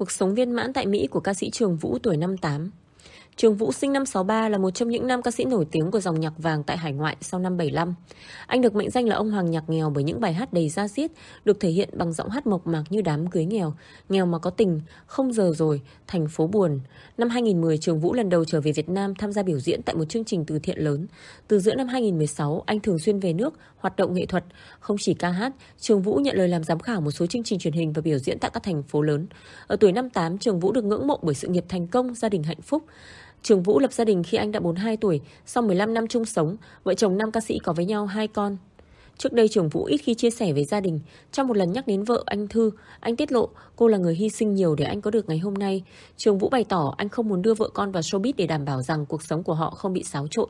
cuộc sống viên mãn tại Mỹ của ca sĩ Trường Vũ tuổi 58. Trường Vũ sinh năm 63 là một trong những nam ca sĩ nổi tiếng của dòng nhạc vàng tại hải ngoại sau năm 75. Anh được mệnh danh là ông hoàng nhạc nghèo bởi những bài hát đầy da diết, được thể hiện bằng giọng hát mộc mạc như đám cưới nghèo, nghèo mà có tình, không giờ rồi, thành phố buồn. Năm 2010, Trường Vũ lần đầu trở về Việt Nam tham gia biểu diễn tại một chương trình từ thiện lớn. Từ giữa năm 2016, anh thường xuyên về nước, hoạt động nghệ thuật. Không chỉ ca hát, Trường Vũ nhận lời làm giám khảo một số chương trình truyền hình và biểu diễn tại các thành phố lớn. Ở tuổi 58, Trường Vũ được ngưỡng mộ bởi sự nghiệp thành công, gia đình hạnh phúc. Trường Vũ lập gia đình khi anh đã 42 tuổi, sau 15 năm chung sống, vợ chồng nam ca sĩ có với nhau hai con. Trước đây Trường Vũ ít khi chia sẻ về gia đình. Trong một lần nhắc đến vợ anh Thư, anh tiết lộ cô là người hy sinh nhiều để anh có được ngày hôm nay. Trường Vũ bày tỏ anh không muốn đưa vợ con vào showbiz để đảm bảo rằng cuộc sống của họ không bị xáo trộn.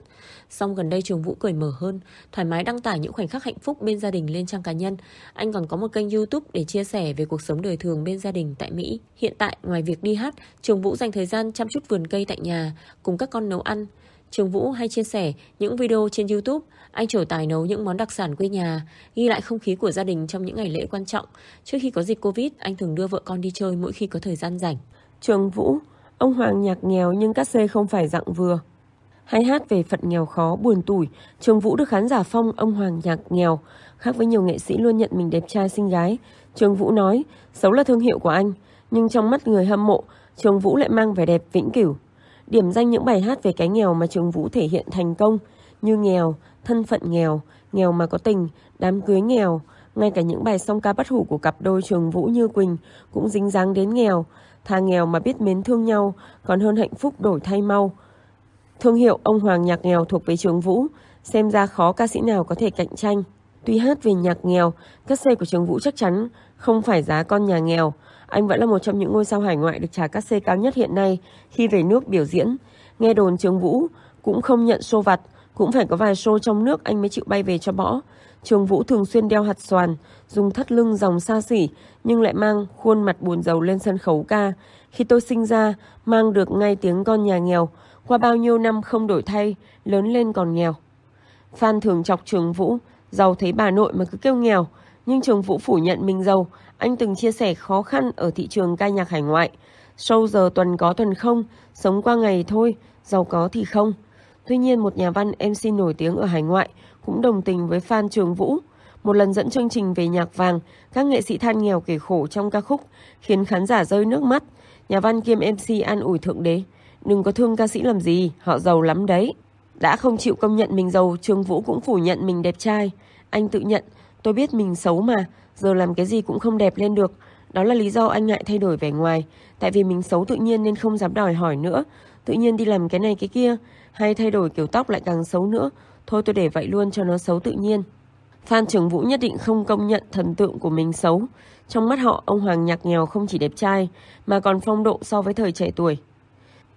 Song gần đây Trường Vũ cười mở hơn, thoải mái đăng tải những khoảnh khắc hạnh phúc bên gia đình lên trang cá nhân. Anh còn có một kênh YouTube để chia sẻ về cuộc sống đời thường bên gia đình tại Mỹ. Hiện tại, ngoài việc đi hát, Trường Vũ dành thời gian chăm chút vườn cây tại nhà, cùng các con nấu ăn. Trường Vũ hay chia sẻ những video trên YouTube, anh trổ tài nấu những món đặc sản quê nhà, ghi lại không khí của gia đình trong những ngày lễ quan trọng. Trước khi có dịch Covid, anh thường đưa vợ con đi chơi mỗi khi có thời gian rảnh. Trường Vũ, ông Hoàng nhạc nghèo nhưng cát xê không phải dạng vừa. Hay hát về phận nghèo khó, buồn tủi, Trường Vũ được khán giả phong ông Hoàng nhạc nghèo. Khác với nhiều nghệ sĩ luôn nhận mình đẹp trai xinh gái, Trường Vũ nói, xấu là thương hiệu của anh, nhưng trong mắt người hâm mộ, Trường Vũ lại mang vẻ đẹp vĩnh cửu. Điểm danh những bài hát về cái nghèo mà Trường Vũ thể hiện thành công như nghèo, thân phận nghèo, nghèo mà có tình, đám cưới nghèo, ngay cả những bài song ca bất hủ của cặp đôi Trường Vũ Như Quỳnh cũng dính dáng đến nghèo, tha nghèo mà biết mến thương nhau, còn hơn hạnh phúc đổi thay mau. Thương hiệu ông Hoàng nhạc nghèo thuộc về Trường Vũ, xem ra khó ca sĩ nào có thể cạnh tranh. Tuy hát về nhạc nghèo, các xe của Trường Vũ chắc chắn không phải giá con nhà nghèo, anh vẫn là một trong những ngôi sao hải ngoại được trả các xe cao nhất hiện nay khi về nước biểu diễn. Nghe đồn Trường Vũ cũng không nhận show vặt, cũng phải có vài show trong nước anh mới chịu bay về cho bỏ Trường Vũ thường xuyên đeo hạt xoàn, dùng thắt lưng dòng xa xỉ nhưng lại mang khuôn mặt buồn giàu lên sân khấu ca. Khi tôi sinh ra, mang được ngay tiếng con nhà nghèo, qua bao nhiêu năm không đổi thay, lớn lên còn nghèo. Phan thường chọc Trường Vũ, giàu thấy bà nội mà cứ kêu nghèo, nhưng Trường Vũ phủ nhận mình giàu, anh từng chia sẻ khó khăn ở thị trường ca nhạc hải ngoại. sâu giờ tuần có tuần không, sống qua ngày thôi, giàu có thì không. Tuy nhiên một nhà văn MC nổi tiếng ở hải ngoại cũng đồng tình với fan Trường Vũ. Một lần dẫn chương trình về nhạc vàng, các nghệ sĩ than nghèo kể khổ trong ca khúc khiến khán giả rơi nước mắt. Nhà văn kiêm MC an ủi thượng đế. Đừng có thương ca sĩ làm gì, họ giàu lắm đấy. Đã không chịu công nhận mình giàu, Trường Vũ cũng phủ nhận mình đẹp trai. Anh tự nhận, Tôi biết mình xấu mà, giờ làm cái gì cũng không đẹp lên được. Đó là lý do anh ngại thay đổi vẻ ngoài, tại vì mình xấu tự nhiên nên không dám đòi hỏi nữa. Tự nhiên đi làm cái này cái kia, hay thay đổi kiểu tóc lại càng xấu nữa. Thôi tôi để vậy luôn cho nó xấu tự nhiên. Phan Trường Vũ nhất định không công nhận thần tượng của mình xấu. Trong mắt họ, ông Hoàng Nhạc Nghèo không chỉ đẹp trai, mà còn phong độ so với thời trẻ tuổi.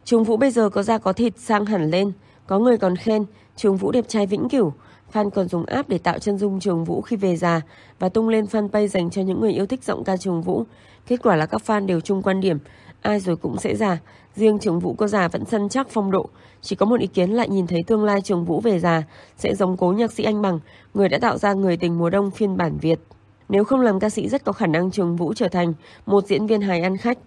Trường Vũ bây giờ có da có thịt sang hẳn lên, có người còn khen Trường Vũ đẹp trai vĩnh cửu. Fan còn dùng app để tạo chân dung Trường Vũ khi về già và tung lên fanpage dành cho những người yêu thích giọng ca Trường Vũ. Kết quả là các fan đều chung quan điểm, ai rồi cũng sẽ già, riêng Trường Vũ có già vẫn săn chắc phong độ. Chỉ có một ý kiến lại nhìn thấy tương lai Trường Vũ về già sẽ giống cố nhạc sĩ Anh Bằng, người đã tạo ra người tình mùa đông phiên bản Việt. Nếu không làm ca sĩ rất có khả năng Trường Vũ trở thành một diễn viên hài ăn khách,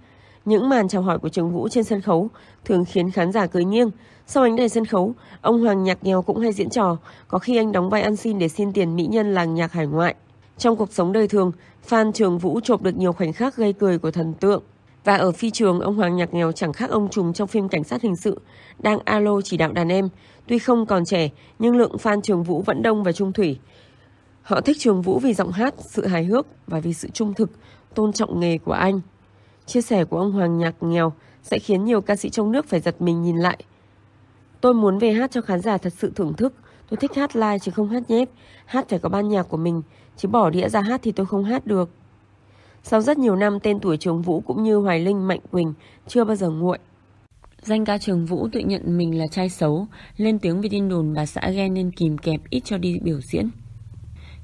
những màn chào hỏi của Trường Vũ trên sân khấu thường khiến khán giả cười nghiêng. Sau ánh đèn sân khấu, ông Hoàng Nhạc Nghèo cũng hay diễn trò, có khi anh đóng vai ăn xin để xin tiền mỹ nhân làng nhạc hải ngoại. Trong cuộc sống đời thường, fan Trường Vũ chộp được nhiều khoảnh khắc gây cười của thần tượng. Và ở phi trường, ông Hoàng Nhạc Nghèo chẳng khác ông trùm trong phim Cảnh sát hình sự, đang alo chỉ đạo đàn em. Tuy không còn trẻ, nhưng lượng fan Trường Vũ vẫn đông và trung thủy. Họ thích Trường Vũ vì giọng hát, sự hài hước và vì sự trung thực, tôn trọng nghề của anh. Chia sẻ của ông Hoàng Nhạc nghèo sẽ khiến nhiều ca sĩ trong nước phải giật mình nhìn lại. Tôi muốn về hát cho khán giả thật sự thưởng thức. Tôi thích hát live chứ không hát nhép. Hát phải có ban nhạc của mình, chứ bỏ đĩa ra hát thì tôi không hát được. Sau rất nhiều năm tên tuổi Trường Vũ cũng như Hoài Linh, Mạnh Quỳnh chưa bao giờ nguội. Danh ca Trường Vũ tự nhận mình là trai xấu, lên tiếng về tin đồn bà xã ghen nên kìm kẹp ít cho đi biểu diễn.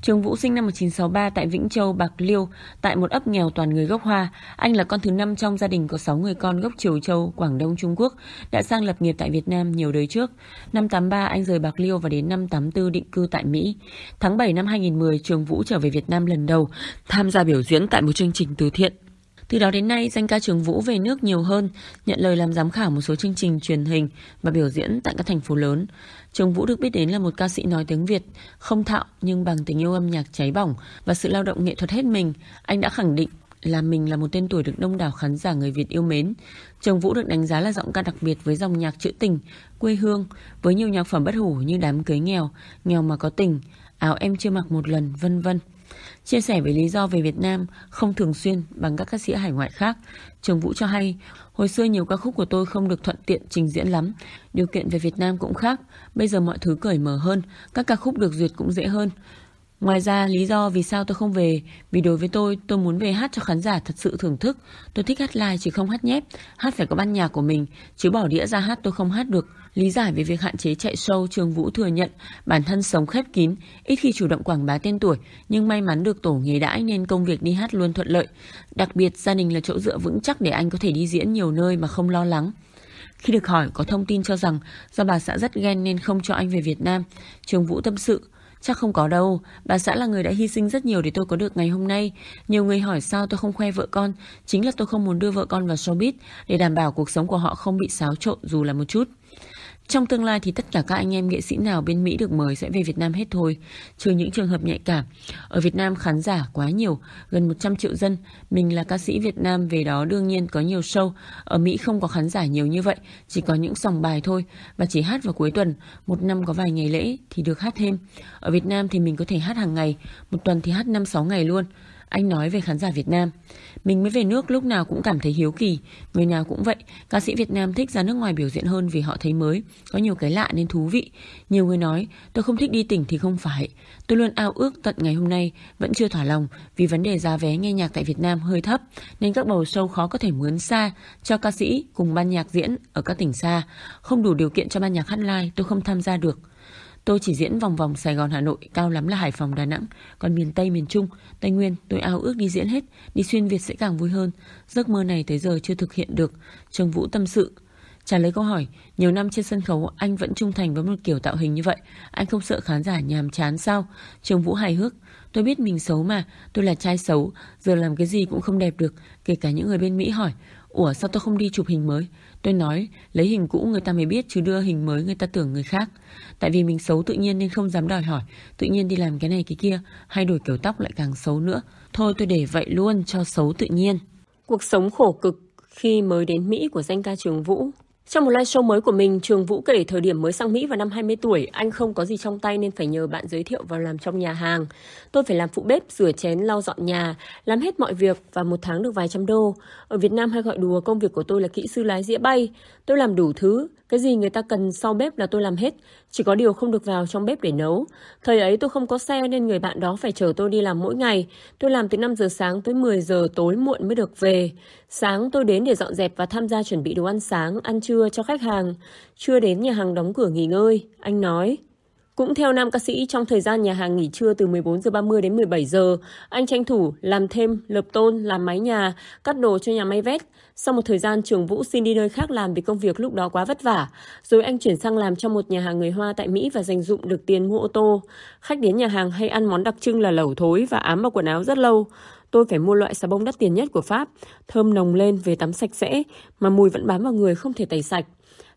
Trương Vũ sinh năm 1963 tại Vĩnh Châu, Bạc Liêu, tại một ấp nghèo toàn người gốc Hoa. Anh là con thứ năm trong gia đình có 6 người con gốc Triều Châu, Quảng Đông, Trung Quốc, đã sang lập nghiệp tại Việt Nam nhiều đời trước. Năm 83 anh rời Bạc Liêu và đến năm 84 định cư tại Mỹ. Tháng 7 năm 2010, Trương Vũ trở về Việt Nam lần đầu, tham gia biểu diễn tại một chương trình từ thiện từ đó đến nay, danh ca Trường Vũ về nước nhiều hơn, nhận lời làm giám khảo một số chương trình truyền hình và biểu diễn tại các thành phố lớn. Trường Vũ được biết đến là một ca sĩ nói tiếng Việt, không thạo nhưng bằng tình yêu âm nhạc cháy bỏng và sự lao động nghệ thuật hết mình, anh đã khẳng định là mình là một tên tuổi được đông đảo khán giả người Việt yêu mến. Trường Vũ được đánh giá là giọng ca đặc biệt với dòng nhạc trữ tình, quê hương, với nhiều nhạc phẩm bất hủ như Đám cưới nghèo, Nghèo mà có tình, Áo em chưa mặc một lần, vân vân. Chia sẻ về lý do về Việt Nam không thường xuyên bằng các ca sĩ hải ngoại khác, Trường Vũ cho hay, hồi xưa nhiều ca khúc của tôi không được thuận tiện trình diễn lắm, điều kiện về Việt Nam cũng khác, bây giờ mọi thứ cởi mở hơn, các ca khúc được duyệt cũng dễ hơn. Ngoài ra, lý do vì sao tôi không về, vì đối với tôi, tôi muốn về hát cho khán giả thật sự thưởng thức. Tôi thích hát live chứ không hát nhép, hát phải có ban nhạc của mình, chứ bỏ đĩa ra hát tôi không hát được. Lý giải về việc hạn chế chạy show, trường Vũ thừa nhận bản thân sống khép kín, ít khi chủ động quảng bá tên tuổi, nhưng may mắn được tổ nghề đãi nên công việc đi hát luôn thuận lợi. Đặc biệt, gia đình là chỗ dựa vững chắc để anh có thể đi diễn nhiều nơi mà không lo lắng. Khi được hỏi, có thông tin cho rằng do bà xã rất ghen nên không cho anh về Việt Nam. trường Vũ tâm sự, Chắc không có đâu, bà xã là người đã hy sinh rất nhiều để tôi có được ngày hôm nay. Nhiều người hỏi sao tôi không khoe vợ con, chính là tôi không muốn đưa vợ con vào showbiz để đảm bảo cuộc sống của họ không bị xáo trộn dù là một chút. Trong tương lai thì tất cả các anh em nghệ sĩ nào bên Mỹ được mời sẽ về Việt Nam hết thôi, trừ những trường hợp nhạy cảm. Ở Việt Nam khán giả quá nhiều, gần 100 triệu dân, mình là ca sĩ Việt Nam về đó đương nhiên có nhiều show. Ở Mỹ không có khán giả nhiều như vậy, chỉ có những sòng bài thôi và chỉ hát vào cuối tuần, một năm có vài ngày lễ thì được hát thêm. Ở Việt Nam thì mình có thể hát hàng ngày, một tuần thì hát 5-6 ngày luôn. Anh nói về khán giả Việt Nam. Mình mới về nước lúc nào cũng cảm thấy hiếu kỳ. Người nào cũng vậy, ca sĩ Việt Nam thích ra nước ngoài biểu diễn hơn vì họ thấy mới, có nhiều cái lạ nên thú vị. Nhiều người nói, tôi không thích đi tỉnh thì không phải. Tôi luôn ao ước tận ngày hôm nay, vẫn chưa thỏa lòng vì vấn đề giá vé nghe nhạc tại Việt Nam hơi thấp, nên các bầu show khó có thể mướn xa cho ca sĩ cùng ban nhạc diễn ở các tỉnh xa. Không đủ điều kiện cho ban nhạc hát live, tôi không tham gia được. Tôi chỉ diễn vòng vòng Sài Gòn Hà Nội, cao lắm là Hải Phòng Đà Nẵng, còn miền Tây miền Trung, Tây Nguyên tôi ao ước đi diễn hết, đi xuyên Việt sẽ càng vui hơn. Giấc mơ này tới giờ chưa thực hiện được, Trương Vũ tâm sự. Trả lời câu hỏi, nhiều năm trên sân khấu anh vẫn trung thành với một kiểu tạo hình như vậy, anh không sợ khán giả nhàm chán sao? Trương Vũ hài hước, tôi biết mình xấu mà, tôi là trai xấu, giờ làm cái gì cũng không đẹp được, kể cả những người bên Mỹ hỏi, Ủa sao tôi không đi chụp hình mới Tôi nói lấy hình cũ người ta mới biết Chứ đưa hình mới người ta tưởng người khác Tại vì mình xấu tự nhiên nên không dám đòi hỏi Tự nhiên đi làm cái này cái kia Hay đổi kiểu tóc lại càng xấu nữa Thôi tôi để vậy luôn cho xấu tự nhiên Cuộc sống khổ cực khi mới đến Mỹ của danh ca Trường Vũ trong một live show mới của mình, Trường Vũ kể thời điểm mới sang Mỹ vào năm 20 tuổi, anh không có gì trong tay nên phải nhờ bạn giới thiệu vào làm trong nhà hàng. Tôi phải làm phụ bếp, rửa chén, lau dọn nhà, làm hết mọi việc và một tháng được vài trăm đô. Ở Việt Nam hay gọi đùa công việc của tôi là kỹ sư lái dĩa bay. Tôi làm đủ thứ, cái gì người ta cần sau bếp là tôi làm hết, chỉ có điều không được vào trong bếp để nấu. Thời ấy tôi không có xe nên người bạn đó phải chở tôi đi làm mỗi ngày. Tôi làm từ 5 giờ sáng tới 10 giờ tối muộn mới được về. Sáng tôi đến để dọn dẹp và tham gia chuẩn bị đồ ăn sáng, ăn trưa cho khách hàng. Chưa đến nhà hàng đóng cửa nghỉ ngơi, anh nói. Cũng theo nam ca sĩ, trong thời gian nhà hàng nghỉ trưa từ 14 giờ 30 đến 17 giờ, anh tranh thủ làm thêm lợp tôn, làm mái nhà, cắt đồ cho nhà máy vét. Sau một thời gian, Trường Vũ xin đi nơi khác làm vì công việc lúc đó quá vất vả. Rồi anh chuyển sang làm trong một nhà hàng người Hoa tại Mỹ và dành dụng được tiền mua ô tô. Khách đến nhà hàng hay ăn món đặc trưng là lẩu thối và ám vào quần áo rất lâu. Tôi phải mua loại xà bông đắt tiền nhất của Pháp, thơm nồng lên về tắm sạch sẽ, mà mùi vẫn bám vào người không thể tẩy sạch.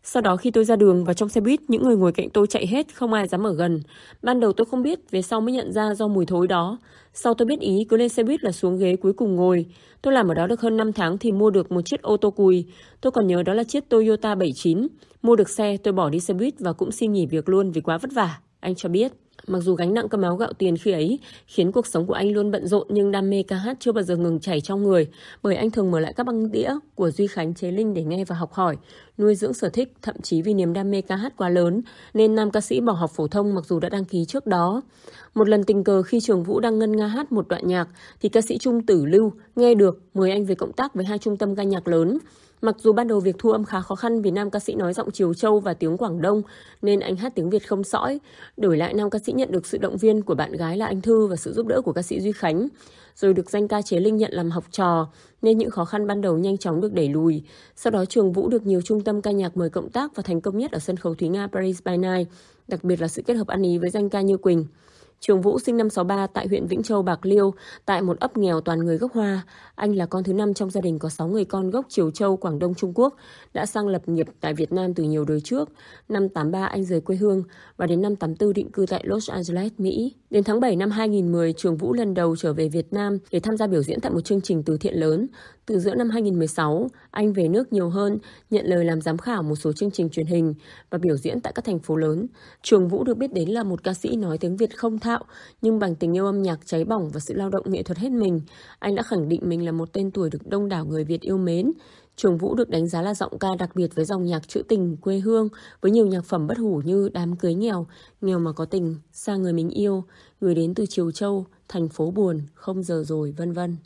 Sau đó khi tôi ra đường và trong xe buýt, những người ngồi cạnh tôi chạy hết, không ai dám ở gần. Ban đầu tôi không biết, về sau mới nhận ra do mùi thối đó. Sau tôi biết ý, cứ lên xe buýt là xuống ghế cuối cùng ngồi. Tôi làm ở đó được hơn 5 tháng thì mua được một chiếc ô tô cùi. Tôi còn nhớ đó là chiếc Toyota 79. Mua được xe, tôi bỏ đi xe buýt và cũng xin nghỉ việc luôn vì quá vất vả. Anh cho biết. Mặc dù gánh nặng cơm áo gạo tiền khi ấy khiến cuộc sống của anh luôn bận rộn nhưng đam mê ca hát chưa bao giờ ngừng chảy trong người bởi anh thường mở lại các băng đĩa của Duy Khánh Chế Linh để nghe và học hỏi, nuôi dưỡng sở thích, thậm chí vì niềm đam mê ca hát quá lớn nên nam ca sĩ bỏ học phổ thông mặc dù đã đăng ký trước đó. Một lần tình cờ khi Trường Vũ đang ngân nga hát một đoạn nhạc thì ca sĩ Trung Tử Lưu nghe được mời anh về cộng tác với hai trung tâm ca nhạc lớn. Mặc dù ban đầu việc thu âm khá khó khăn vì nam ca sĩ nói giọng Triều Châu và tiếng Quảng Đông nên anh hát tiếng Việt không sõi. Đổi lại nam ca sĩ nhận được sự động viên của bạn gái là anh Thư và sự giúp đỡ của ca sĩ Duy Khánh. Rồi được danh ca Chế Linh nhận làm học trò nên những khó khăn ban đầu nhanh chóng được đẩy lùi. Sau đó Trường Vũ được nhiều trung tâm ca nhạc mời cộng tác và thành công nhất ở sân khấu Thúy Nga Paris by Night, đặc biệt là sự kết hợp ăn ý với danh ca Như Quỳnh. Trường Vũ sinh năm 63 tại huyện Vĩnh Châu, Bạc Liêu, tại một ấp nghèo toàn người gốc Hoa. Anh là con thứ năm trong gia đình có 6 người con gốc Triều Châu, Quảng Đông, Trung Quốc, đã sang lập nghiệp tại Việt Nam từ nhiều đời trước. Năm 83 anh rời quê hương và đến năm 84 định cư tại Los Angeles, Mỹ. Đến tháng 7 năm 2010, Trường Vũ lần đầu trở về Việt Nam để tham gia biểu diễn tại một chương trình từ thiện lớn. Từ giữa năm 2016, anh về nước nhiều hơn, nhận lời làm giám khảo một số chương trình truyền hình và biểu diễn tại các thành phố lớn. Trường Vũ được biết đến là một ca sĩ nói tiếng Việt không thạo, nhưng bằng tình yêu âm nhạc cháy bỏng và sự lao động nghệ thuật hết mình, anh đã khẳng định mình là một tên tuổi được đông đảo người Việt yêu mến. Trường Vũ được đánh giá là giọng ca đặc biệt với dòng nhạc trữ tình quê hương với nhiều nhạc phẩm bất hủ như Đám cưới nghèo, Nghèo mà có tình, Xa người mình yêu, Người đến từ Triều Châu, Thành phố buồn, Không giờ rồi, vân vân.